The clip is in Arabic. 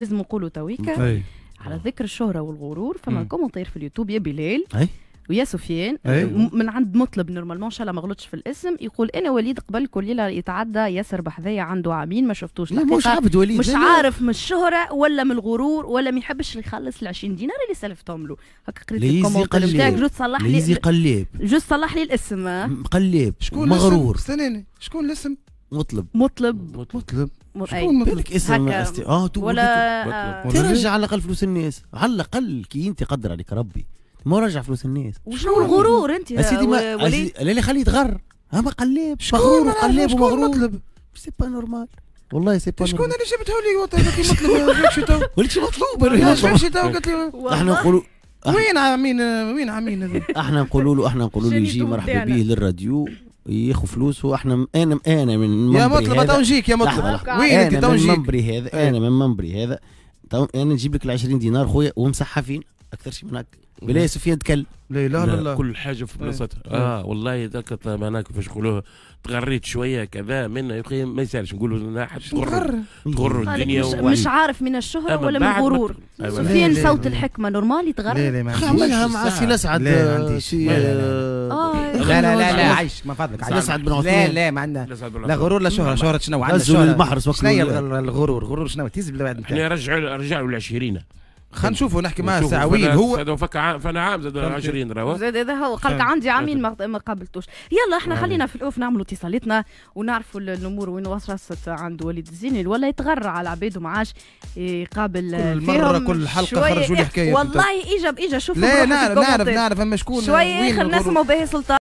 لازم نقولوا تويكا على ذكر الشهره والغرور فما كومنتير في اليوتيوب يا بلال أي. ويا سفيان أي. من عند مطلب نورمالمون ان شاء الله ما غلطش في الاسم يقول انا وليد قبل كل ليله يتعدى ياسر بحذايا عنده عامين ما شفتوش لا مش عبد وليد مش عارف من الشهره ولا من الغرور ولا ما يحبش يخلص ال 20 دينار اللي سلفتهم له هكا قريت الكومنت بتاعك جو صلح لي ليزي قليب جو صلح لي الاسم قليب شكون مغرور استناني شكون الاسم مطلب مطلب مطلب شكون بالك اسم استي... اه تو ولا آه. ترجع على الاقل فلوس الناس على الاقل كي انت قدر عليك ربي ما رجع فلوس الناس وشنو الغرور انت يا سيدي لا لا خليه يتغر اما قلاب مغرور قلاب ومغرور سي با نورمال والله سي با شكون اللي جابتها لي مطلوب مطلوب مطلوب قالت لي احنا نقولوا وين عامين وين عامين احنا نقولوا له احنا نقولوا له يجي مرحبا به للراديو ياخذ فلوس واحنا انا انا من يا مطلب تو نجيك يا مطلب وين انت تو نجيك من منبري هذا إيه. انا من منبري هذا تو انا نجيب لك ال 20 دينار خويا فين اكثر شيء من هكا بلا إيه. سفيان تكل لا لا لا, كل حاجه في إيه. بلاصتها اه والله ذاك معناها كيفاش نقولوها تغريت شويه كذا منا يا اخي ما يسالش نقولوا حد تغر تغر الدنيا مش, مش عارف من الشهره ولا من الغرور أيوة. سفيان صوت الحكمه نورمال لا لا عملها مع سي الاسعد لا لا لا, لا عايش من فضلك عايش نسعد بن عثمان لا لا ما عندنا لا غرور لا شهره شهره شنو عندنا نزلوا المحرس شنو الغرور غرور شنو تيز تهز بالبلاد احنا رجعوا رجعوا للعشرينه خلينا نشوفوا نحكي مع ساعويل هو زاد فك عام فانا عام زاد 20 راهو زاد هذا هو قالك عندي عامين ما قابلتوش يلا احنا خلينا في الاوف نعملوا اتصالاتنا ونعرفوا الامور وين وصلت عند وليد الزيني ولا يتغرى على عبيد ما عادش يقابل كل مره كل حلقه خرجوا لي حكايه والله اجا اجا شوفوا لا نعرف نعرف نعرف اما شكون شويه اخر ناس مو به سلطان